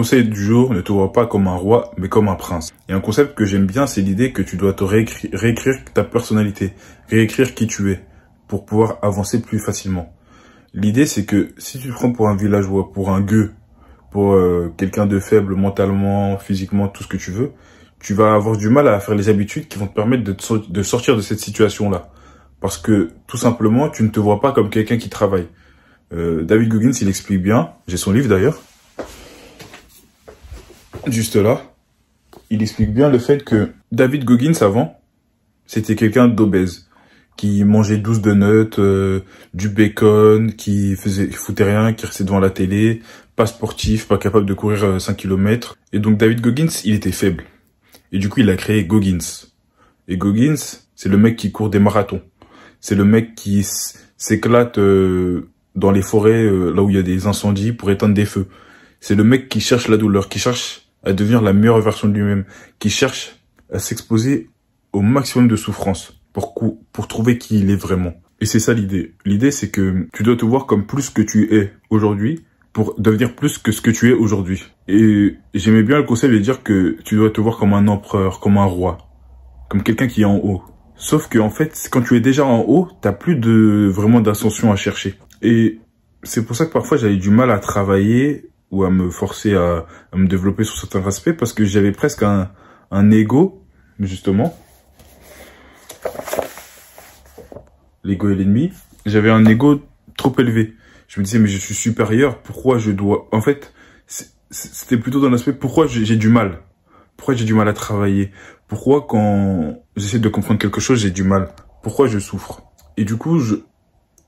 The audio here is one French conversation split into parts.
Conseil du jour, ne te vois pas comme un roi, mais comme un prince. Et un concept que j'aime bien, c'est l'idée que tu dois te réécrire, ta personnalité, réécrire qui tu es, pour pouvoir avancer plus facilement. L'idée, c'est que si tu te prends pour un villageois, pour un gueux, pour euh, quelqu'un de faible mentalement, physiquement, tout ce que tu veux, tu vas avoir du mal à faire les habitudes qui vont te permettre de, sortir de cette situation-là. Parce que, tout simplement, tu ne te vois pas comme quelqu'un qui travaille. Euh, David Goggins, il explique bien, j'ai son livre d'ailleurs, juste là, il explique bien le fait que David Goggins avant, c'était quelqu'un d'obèse qui mangeait douze donuts, euh, du bacon, qui faisait foutait rien, qui restait devant la télé, pas sportif, pas capable de courir 5 euh, km. Et donc David Goggins, il était faible. Et du coup, il a créé Goggins. Et Goggins, c'est le mec qui court des marathons. C'est le mec qui s'éclate euh, dans les forêts, là où il y a des incendies, pour éteindre des feux. C'est le mec qui cherche la douleur, qui cherche à devenir la meilleure version de lui-même, qui cherche à s'exposer au maximum de souffrance pour, pour trouver qui il est vraiment. Et c'est ça l'idée. L'idée, c'est que tu dois te voir comme plus que tu es aujourd'hui pour devenir plus que ce que tu es aujourd'hui. Et j'aimais bien le conseil de dire que tu dois te voir comme un empereur, comme un roi, comme quelqu'un qui est en haut. Sauf que en fait, quand tu es déjà en haut, tu t'as plus de vraiment d'ascension à chercher. Et c'est pour ça que parfois j'avais du mal à travailler ou à me forcer à, à me développer sur certains aspects parce que j'avais presque un, un ego, justement. L'ego est l'ennemi. J'avais un ego trop élevé. Je me disais, mais je suis supérieur, pourquoi je dois... En fait, c'était plutôt dans l'aspect pourquoi j'ai du mal. Pourquoi j'ai du mal à travailler. Pourquoi quand j'essaie de comprendre quelque chose, j'ai du mal. Pourquoi je souffre. Et du coup, je,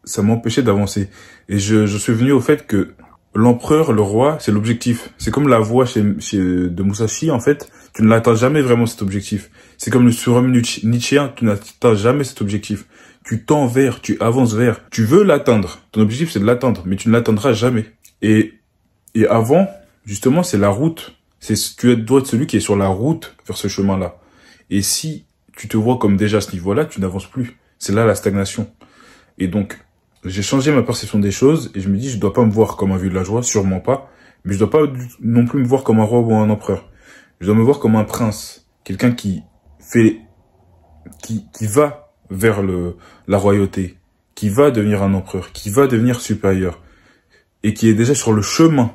ça m'empêchait d'avancer. Et je, je suis venu au fait que l'empereur, le roi, c'est l'objectif. C'est comme la voix chez, de Musashi, en fait, tu ne l'atteins jamais vraiment cet objectif. C'est comme le surhomme Nietzsche. tu n'atteins jamais cet objectif. Tu tends vers, tu avances vers, tu veux l'atteindre. Ton objectif, c'est de l'atteindre, mais tu ne l'atteindras jamais. Et, et avant, justement, c'est la route. C'est, tu dois être celui qui est sur la route vers ce chemin-là. Et si tu te vois comme déjà à ce niveau-là, tu n'avances plus. C'est là la stagnation. Et donc, j'ai changé ma perception des choses et je me dis, je dois pas me voir comme un villageois, sûrement pas, mais je dois pas non plus me voir comme un roi ou un empereur. Je dois me voir comme un prince, quelqu'un qui fait, qui, qui va vers le, la royauté, qui va devenir un empereur, qui va devenir supérieur et qui est déjà sur le chemin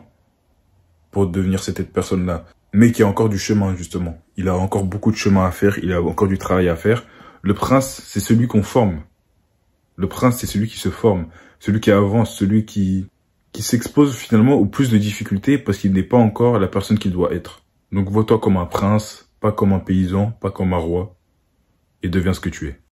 pour devenir cette personne-là, mais qui a encore du chemin justement. Il a encore beaucoup de chemin à faire, il a encore du travail à faire. Le prince, c'est celui qu'on forme. Le prince, c'est celui qui se forme, celui qui avance, celui qui, qui s'expose finalement au plus de difficultés parce qu'il n'est pas encore la personne qu'il doit être. Donc vois-toi comme un prince, pas comme un paysan, pas comme un roi, et deviens ce que tu es.